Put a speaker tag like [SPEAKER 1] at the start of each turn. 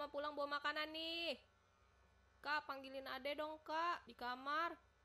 [SPEAKER 1] mama pulang bawa makanan nih. Kak, panggilin ade dong kak, di kamar.